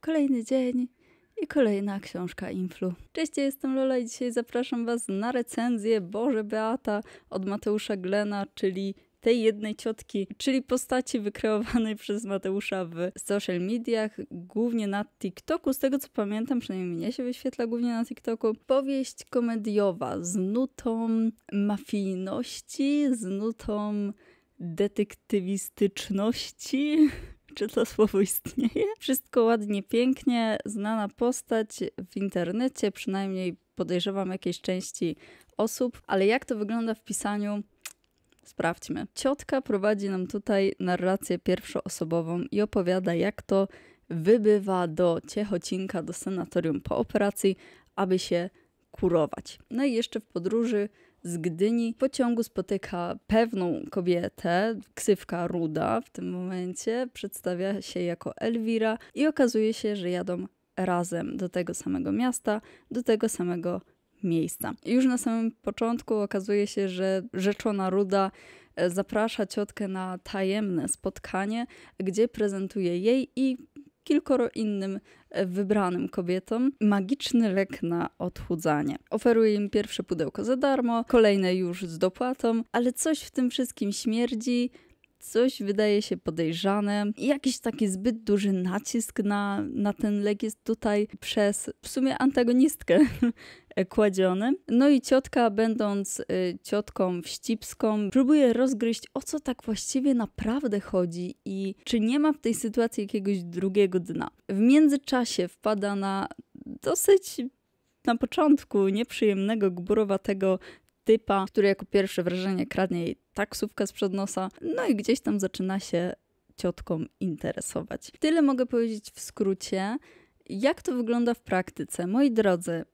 Kolejny dzień i kolejna książka Influ. Cześć, jestem Lola i dzisiaj zapraszam Was na recenzję Boże Beata od Mateusza Glena, czyli tej jednej ciotki, czyli postaci wykreowanej przez Mateusza w social mediach, głównie na TikToku. Z tego co pamiętam, przynajmniej mnie się wyświetla głównie na TikToku. Powieść komediowa z nutą mafijności, z nutą detektywistyczności, czy to słowo istnieje. Wszystko ładnie, pięknie, znana postać w internecie, przynajmniej podejrzewam jakiejś części osób, ale jak to wygląda w pisaniu? Sprawdźmy. Ciotka prowadzi nam tutaj narrację pierwszoosobową i opowiada, jak to wybywa do Ciechocinka, do sanatorium po operacji, aby się kurować. No i jeszcze w podróży z Gdyni w pociągu spotyka pewną kobietę, ksywka Ruda w tym momencie, przedstawia się jako Elwira i okazuje się, że jadą razem do tego samego miasta, do tego samego miejsca. Już na samym początku okazuje się, że rzeczona Ruda e, zaprasza ciotkę na tajemne spotkanie, gdzie prezentuje jej i kilkoro innym e, wybranym kobietom magiczny lek na odchudzanie. Oferuje im pierwsze pudełko za darmo, kolejne już z dopłatą, ale coś w tym wszystkim śmierdzi coś wydaje się podejrzane. I jakiś taki zbyt duży nacisk na, na ten lek jest tutaj przez w sumie antagonistkę kładziony. No i ciotka, będąc y, ciotką wścibską, próbuje rozgryźć, o co tak właściwie naprawdę chodzi i czy nie ma w tej sytuacji jakiegoś drugiego dna. W międzyczasie wpada na dosyć na początku nieprzyjemnego, gburowatego typa, który jako pierwsze wrażenie kradnie jej taksówkę z przednosa, no i gdzieś tam zaczyna się ciotką interesować. Tyle mogę powiedzieć w skrócie. Jak to wygląda w praktyce? Moi drodzy,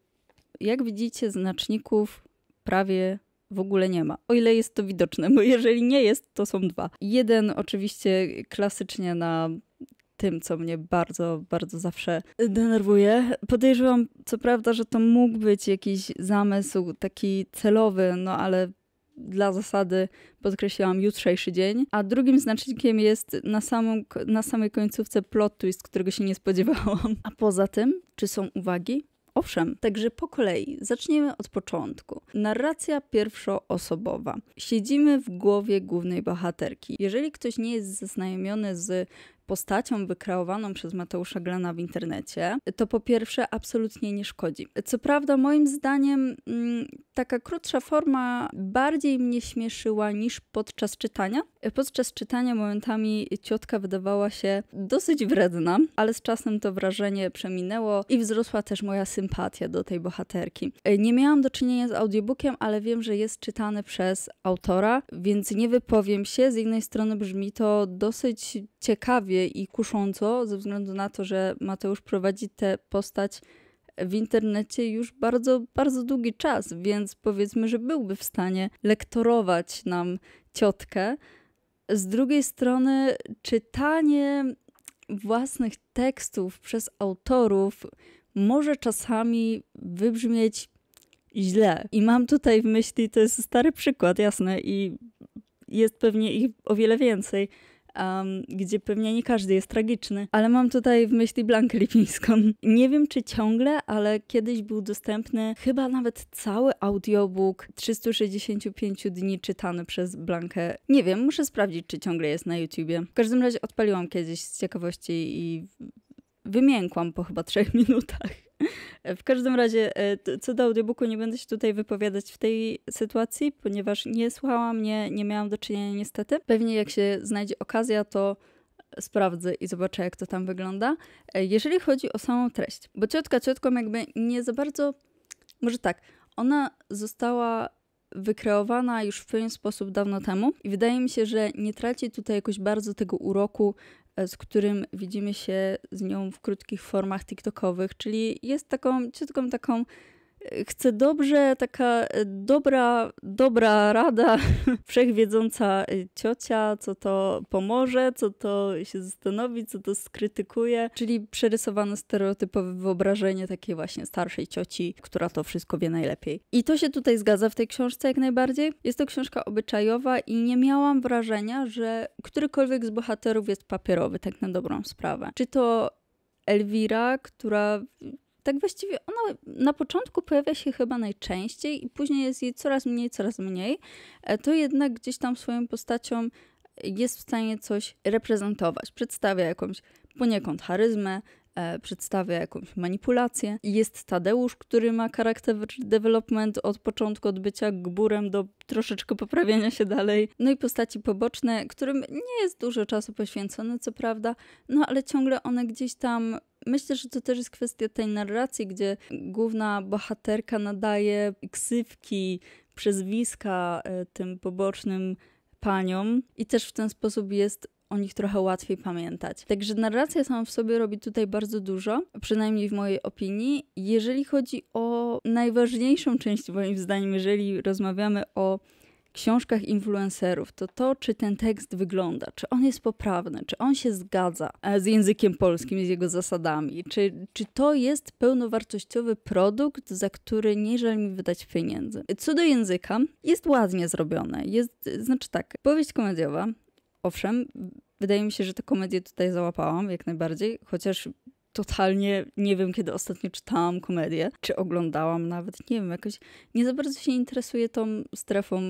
jak widzicie, znaczników prawie w ogóle nie ma. O ile jest to widoczne, bo jeżeli nie jest, to są dwa. Jeden oczywiście klasycznie na tym, co mnie bardzo, bardzo zawsze denerwuje. Podejrzewam, co prawda, że to mógł być jakiś zamysł taki celowy, no ale dla zasady podkreślałam jutrzejszy dzień, a drugim znacznikiem jest na, samą, na samej końcówce plot twist, którego się nie spodziewałam. A poza tym, czy są uwagi? Owszem, także po kolei zaczniemy od początku. Narracja pierwszoosobowa. Siedzimy w głowie głównej bohaterki. Jeżeli ktoś nie jest zaznajomiony z postacią wykreowaną przez Mateusza Glana w internecie, to po pierwsze absolutnie nie szkodzi. Co prawda, moim zdaniem mm, taka krótsza forma bardziej mnie śmieszyła niż podczas czytania, Podczas czytania momentami ciotka wydawała się dosyć wredna, ale z czasem to wrażenie przeminęło i wzrosła też moja sympatia do tej bohaterki. Nie miałam do czynienia z audiobookiem, ale wiem, że jest czytany przez autora, więc nie wypowiem się. Z jednej strony brzmi to dosyć ciekawie i kusząco, ze względu na to, że Mateusz prowadzi tę postać w internecie już bardzo, bardzo długi czas, więc powiedzmy, że byłby w stanie lektorować nam ciotkę. Z drugiej strony, czytanie własnych tekstów przez autorów może czasami wybrzmieć źle. I mam tutaj w myśli, to jest stary przykład, jasne, i jest pewnie ich o wiele więcej, Um, gdzie pewnie nie każdy jest tragiczny. Ale mam tutaj w myśli Blankę Lipińską. Nie wiem czy ciągle, ale kiedyś był dostępny chyba nawet cały audiobook 365 dni czytany przez Blankę. Nie wiem, muszę sprawdzić czy ciągle jest na YouTubie. W każdym razie odpaliłam kiedyś z ciekawości i wymiękłam po chyba trzech minutach. W każdym razie, e, co do audiobooku, nie będę się tutaj wypowiadać w tej sytuacji, ponieważ nie słuchałam, nie, nie miałam do czynienia niestety. Pewnie jak się znajdzie okazja, to sprawdzę i zobaczę, jak to tam wygląda. E, jeżeli chodzi o samą treść, bo ciotka ciotką jakby nie za bardzo, może tak, ona została wykreowana już w pewien sposób dawno temu i wydaje mi się, że nie traci tutaj jakoś bardzo tego uroku, E, z którym widzimy się z nią w krótkich formach TikTokowych, czyli jest taką ciutką taką Chcę dobrze, taka e, dobra, dobra rada, wszechwiedząca e, ciocia, co to pomoże, co to się zastanowi, co to skrytykuje. Czyli przerysowane stereotypowe wyobrażenie takiej właśnie starszej cioci, która to wszystko wie najlepiej. I to się tutaj zgadza w tej książce jak najbardziej. Jest to książka obyczajowa i nie miałam wrażenia, że którykolwiek z bohaterów jest papierowy, tak na dobrą sprawę. Czy to Elwira, która tak właściwie ona na początku pojawia się chyba najczęściej i później jest jej coraz mniej, coraz mniej, e, to jednak gdzieś tam swoją postacią jest w stanie coś reprezentować. Przedstawia jakąś poniekąd charyzmę, E, przedstawia jakąś manipulację. Jest Tadeusz, który ma charakter development od początku, od bycia gburem do troszeczkę poprawiania się dalej. No i postaci poboczne, którym nie jest dużo czasu poświęcone, co prawda, no ale ciągle one gdzieś tam Myślę, że to też jest kwestia tej narracji, gdzie główna bohaterka nadaje ksywki, przezwiska e, tym pobocznym paniom i też w ten sposób jest o nich trochę łatwiej pamiętać. Także narracja sama w sobie robi tutaj bardzo dużo, przynajmniej w mojej opinii. Jeżeli chodzi o najważniejszą część, moim zdaniem, jeżeli rozmawiamy o książkach influencerów, to to, czy ten tekst wygląda, czy on jest poprawny, czy on się zgadza e, z językiem polskim, z jego zasadami, czy, czy to jest pełnowartościowy produkt, za który nie żal mi wydać pieniędzy. Co do języka, jest ładnie zrobione. Jest, znaczy tak, powieść komediowa, owszem, wydaje mi się, że tę komedię tutaj załapałam jak najbardziej, chociaż totalnie nie wiem, kiedy ostatnio czytałam komedię, czy oglądałam nawet, nie wiem, jakoś nie za bardzo się interesuję tą strefą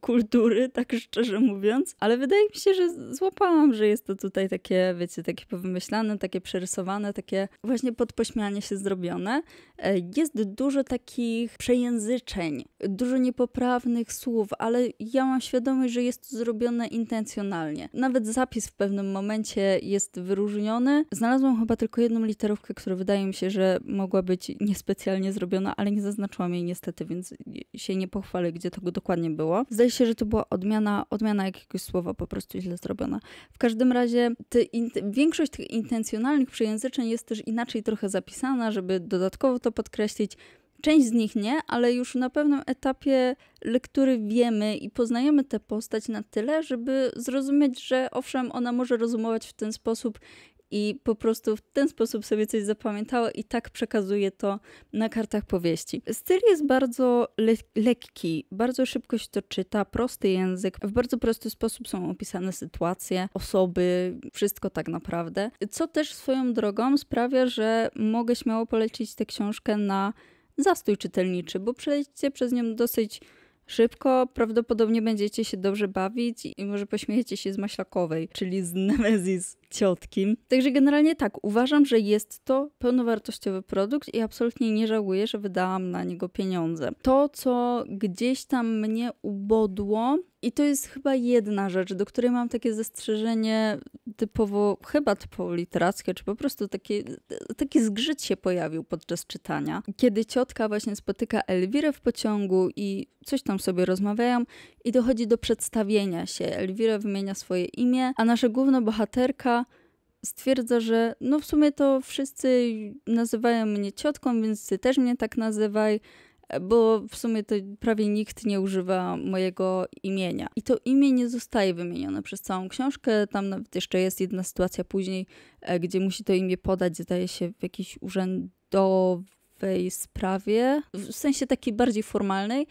kultury, tak szczerze mówiąc, ale wydaje mi się, że złapałam, że jest to tutaj takie, wiecie, takie powymyślane, takie przerysowane, takie właśnie podpośmianie się zrobione. E, jest dużo takich przejęzyczeń, dużo niepoprawnych słów, ale ja mam świadomość, że jest to zrobione intencjonalnie. Nawet zapis w pewnym momencie jest wyróżniony. Znalazłam chyba tylko jedno jedną literówkę, która wydaje mi się, że mogła być niespecjalnie zrobiona, ale nie zaznaczyłam jej niestety, więc się nie pochwalę, gdzie to dokładnie było. Zdaje się, że to była odmiana, odmiana jakiegoś słowa po prostu źle zrobiona. W każdym razie te in, większość tych intencjonalnych przejęzyczeń jest też inaczej trochę zapisana, żeby dodatkowo to podkreślić. Część z nich nie, ale już na pewnym etapie lektury wiemy i poznajemy tę postać na tyle, żeby zrozumieć, że owszem, ona może rozumować w ten sposób i po prostu w ten sposób sobie coś zapamiętała i tak przekazuje to na kartach powieści. Styl jest bardzo le lekki, bardzo szybko się to czyta, prosty język, w bardzo prosty sposób są opisane sytuacje, osoby, wszystko tak naprawdę. Co też swoją drogą sprawia, że mogę śmiało polecić tę książkę na zastój czytelniczy, bo przejdziecie przez nią dosyć szybko, prawdopodobnie będziecie się dobrze bawić i może pośmiejecie się z Maślakowej, czyli z Nemesis ciotkim. Także generalnie tak, uważam, że jest to pełnowartościowy produkt i absolutnie nie żałuję, że wydałam na niego pieniądze. To, co gdzieś tam mnie ubodło, i to jest chyba jedna rzecz, do której mam takie zastrzeżenie typowo, chyba typowo literackie, czy po prostu taki, taki zgrzyt się pojawił podczas czytania. Kiedy ciotka właśnie spotyka Elwirę w pociągu i coś tam sobie rozmawiają i dochodzi do przedstawienia się. Elwira wymienia swoje imię, a nasza główna bohaterka stwierdza, że no w sumie to wszyscy nazywają mnie ciotką, więc ty też mnie tak nazywaj bo w sumie to prawie nikt nie używa mojego imienia. I to imię nie zostaje wymienione przez całą książkę. Tam nawet jeszcze jest jedna sytuacja później, e, gdzie musi to imię podać, zdaje się, w jakiejś urzędowej sprawie, w sensie takiej bardziej formalnej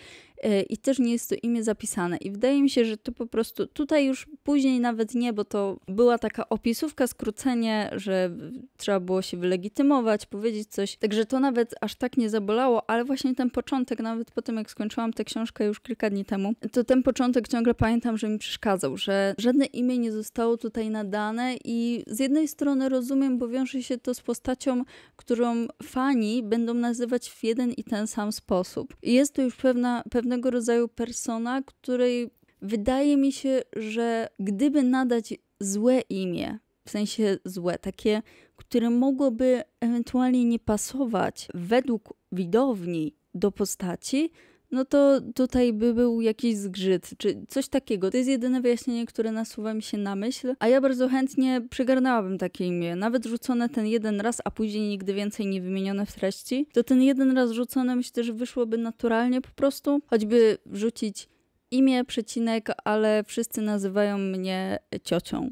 Y, i też nie jest to imię zapisane. I wydaje mi się, że to po prostu tutaj już później nawet nie, bo to była taka opisówka, skrócenie, że trzeba było się wylegitymować, powiedzieć coś. Także to nawet aż tak nie zabolało, ale właśnie ten początek, nawet po tym jak skończyłam tę książkę już kilka dni temu, to ten początek ciągle pamiętam, że mi przeszkadzał, że żadne imię nie zostało tutaj nadane i z jednej strony rozumiem, bo wiąże się to z postacią, którą fani będą nazywać w jeden i ten sam sposób. I jest to już pewna, pewna pewnego rodzaju persona, której wydaje mi się, że gdyby nadać złe imię, w sensie złe, takie, które mogłoby ewentualnie nie pasować według widowni do postaci, no to tutaj by był jakiś zgrzyt, czy coś takiego. To jest jedyne wyjaśnienie, które nasuwa mi się na myśl, a ja bardzo chętnie przygarnęłabym takie imię. Nawet rzucone ten jeden raz, a później nigdy więcej nie wymienione w treści, to ten jeden raz rzucone myślę, że wyszłoby naturalnie po prostu, choćby wrzucić imię, przecinek, ale wszyscy nazywają mnie ciocią.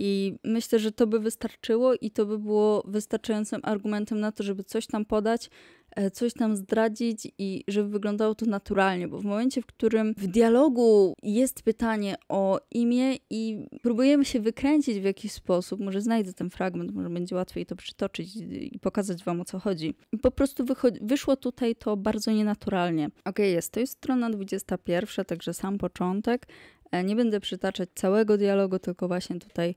I myślę, że to by wystarczyło i to by było wystarczającym argumentem na to, żeby coś tam podać, E, coś tam zdradzić i żeby wyglądało to naturalnie, bo w momencie, w którym w dialogu jest pytanie o imię i próbujemy się wykręcić w jakiś sposób, może znajdę ten fragment, może będzie łatwiej to przytoczyć i pokazać Wam o co chodzi. po prostu wyszło tutaj to bardzo nienaturalnie. Okej, okay, jest to jest strona 21, także sam początek. E, nie będę przytaczać całego dialogu, tylko właśnie tutaj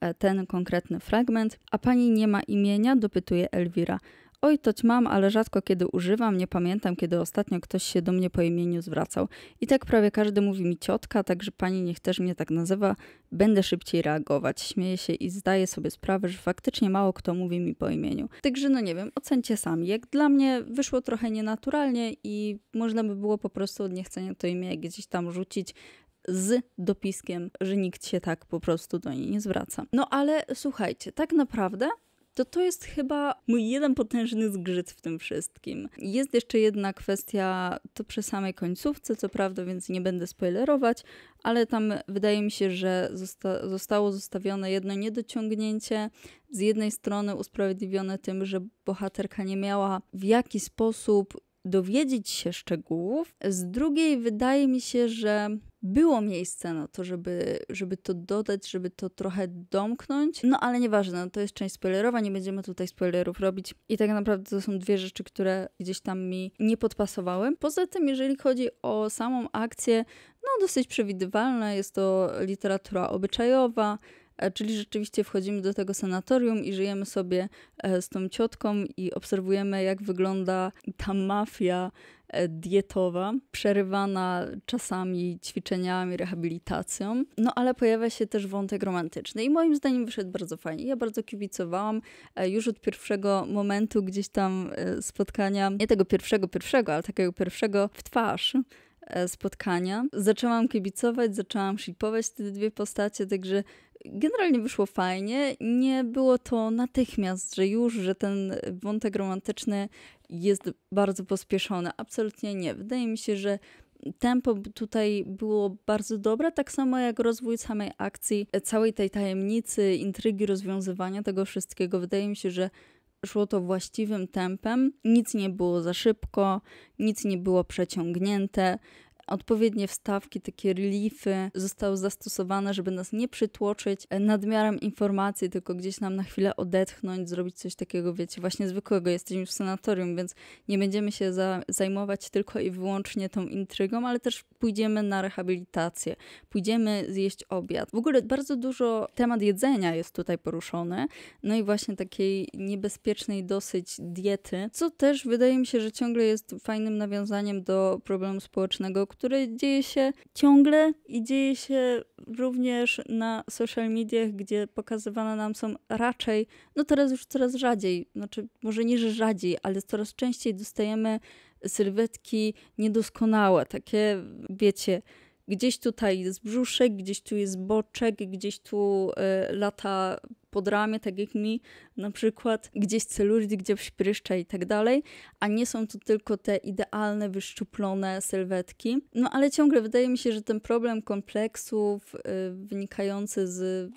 e, ten konkretny fragment. A pani nie ma imienia? dopytuje Elwira. Oj, toć mam, ale rzadko kiedy używam, nie pamiętam, kiedy ostatnio ktoś się do mnie po imieniu zwracał. I tak prawie każdy mówi mi ciotka, także pani niech też mnie tak nazywa, będę szybciej reagować. Śmieję się i zdaję sobie sprawę, że faktycznie mało kto mówi mi po imieniu. Także no nie wiem, ocencie sami. Jak dla mnie wyszło trochę nienaturalnie i można by było po prostu od niechcenia to imię gdzieś tam rzucić, z dopiskiem, że nikt się tak po prostu do niej nie zwraca. No ale słuchajcie, tak naprawdę to to jest chyba mój jeden potężny zgrzyt w tym wszystkim. Jest jeszcze jedna kwestia, to przy samej końcówce, co prawda, więc nie będę spoilerować, ale tam wydaje mi się, że zosta zostało zostawione jedno niedociągnięcie. Z jednej strony usprawiedliwione tym, że bohaterka nie miała w jaki sposób dowiedzieć się szczegółów. Z drugiej wydaje mi się, że było miejsce na to, żeby, żeby to dodać, żeby to trochę domknąć. No ale nieważne, no, to jest część spoilerowa, nie będziemy tutaj spoilerów robić. I tak naprawdę to są dwie rzeczy, które gdzieś tam mi nie podpasowały. Poza tym, jeżeli chodzi o samą akcję, no dosyć przewidywalna, jest to literatura obyczajowa, E, czyli rzeczywiście wchodzimy do tego sanatorium i żyjemy sobie e, z tą ciotką i obserwujemy, jak wygląda ta mafia e, dietowa, przerywana czasami ćwiczeniami, rehabilitacją. No ale pojawia się też wątek romantyczny i moim zdaniem wyszedł bardzo fajnie. Ja bardzo kibicowałam już od pierwszego momentu gdzieś tam spotkania, nie tego pierwszego, pierwszego, ale takiego pierwszego w twarz E, spotkania. Zaczęłam kibicować, zaczęłam shipować te dwie postacie, także generalnie wyszło fajnie. Nie było to natychmiast, że już, że ten wątek romantyczny jest bardzo pospieszony. Absolutnie nie. Wydaje mi się, że tempo tutaj było bardzo dobre, tak samo jak rozwój samej akcji, e, całej tej tajemnicy, intrygi, rozwiązywania tego wszystkiego. Wydaje mi się, że szło to właściwym tempem, nic nie było za szybko, nic nie było przeciągnięte, odpowiednie wstawki, takie reliefy zostały zastosowane, żeby nas nie przytłoczyć e, nadmiarem informacji, tylko gdzieś nam na chwilę odetchnąć, zrobić coś takiego, wiecie, właśnie zwykłego. Jesteśmy w sanatorium, więc nie będziemy się za zajmować tylko i wyłącznie tą intrygą, ale też pójdziemy na rehabilitację, pójdziemy zjeść obiad. W ogóle bardzo dużo temat jedzenia jest tutaj poruszony, no i właśnie takiej niebezpiecznej dosyć diety, co też wydaje mi się, że ciągle jest fajnym nawiązaniem do problemu społecznego, które dzieje się ciągle i dzieje się również na social mediach, gdzie pokazywane nam są raczej, no teraz już coraz rzadziej, znaczy może nie, że rzadziej, ale coraz częściej dostajemy sylwetki niedoskonałe, takie wiecie, gdzieś tutaj jest brzuszek, gdzieś tu jest boczek, gdzieś tu y, lata pod ramię, tak jak mi na przykład, gdzieś celulit, gdzieś pryszcza i tak dalej, a nie są to tylko te idealne, wyszczuplone sylwetki. No ale ciągle wydaje mi się, że ten problem kompleksów y, wynikający z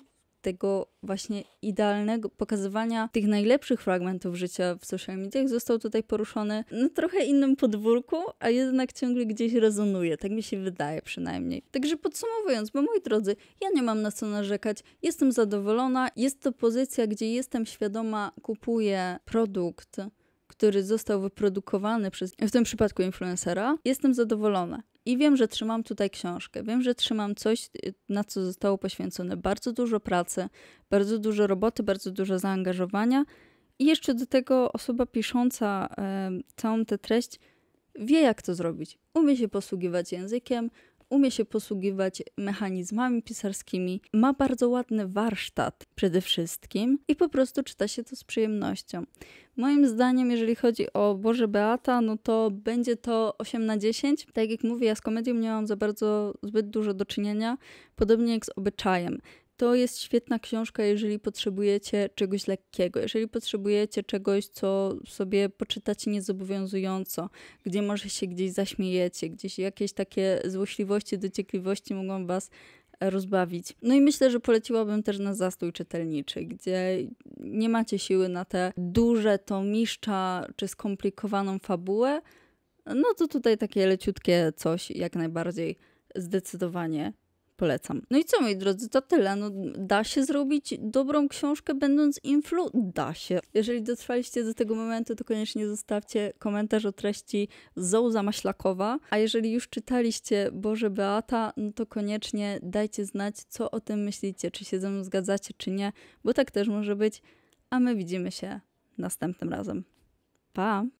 tego właśnie idealnego pokazywania tych najlepszych fragmentów życia w social mediach został tutaj poruszony na trochę innym podwórku, a jednak ciągle gdzieś rezonuje. Tak mi się wydaje przynajmniej. Także podsumowując, bo moi drodzy, ja nie mam na co narzekać, jestem zadowolona. Jest to pozycja, gdzie jestem świadoma, kupuję produkt, który został wyprodukowany przez, w tym przypadku influencera, jestem zadowolona. I wiem, że trzymam tutaj książkę, wiem, że trzymam coś, y, na co zostało poświęcone bardzo dużo pracy, bardzo dużo roboty, bardzo dużo zaangażowania. I jeszcze do tego osoba pisząca e, całą tę treść wie, jak to zrobić. Umie się posługiwać językiem, umie się posługiwać mechanizmami pisarskimi, ma bardzo ładny warsztat przede wszystkim i po prostu czyta się to z przyjemnością. Moim zdaniem, jeżeli chodzi o Boże Beata, no to będzie to 8 na 10. Tak jak mówię, ja z komedią nie mam za bardzo zbyt dużo do czynienia, podobnie jak z obyczajem. To jest świetna książka, jeżeli potrzebujecie czegoś lekkiego, jeżeli potrzebujecie czegoś, co sobie poczytacie niezobowiązująco, gdzie może się gdzieś zaśmiejecie, gdzieś jakieś takie złośliwości, dociekliwości mogą was rozbawić. No i myślę, że poleciłabym też na zastój czytelniczy, gdzie nie macie siły na te duże tomiszcza czy skomplikowaną fabułę, no to tutaj takie leciutkie coś jak najbardziej zdecydowanie Polecam. No i co, moi drodzy, to tyle. No, da się zrobić dobrą książkę, będąc influ? Da się. Jeżeli dotrwaliście do tego momentu, to koniecznie zostawcie komentarz o treści Zołza Maślakowa. A jeżeli już czytaliście Boże Beata, no to koniecznie dajcie znać, co o tym myślicie, czy się ze mną zgadzacie, czy nie, bo tak też może być. A my widzimy się następnym razem. Pa!